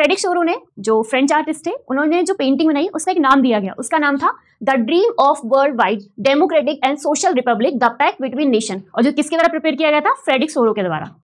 phrenic शोरू ने जो French artist थे उन्होंने जो पेंटिंग बनाई उसका एक नाम दिया गया उसका नाम था the dream of worldwide democratic and social republic the pact between nation और जो किसके द्वारा प्रिपेयर किया गया था फ्रेडिक सोरो के द्वारा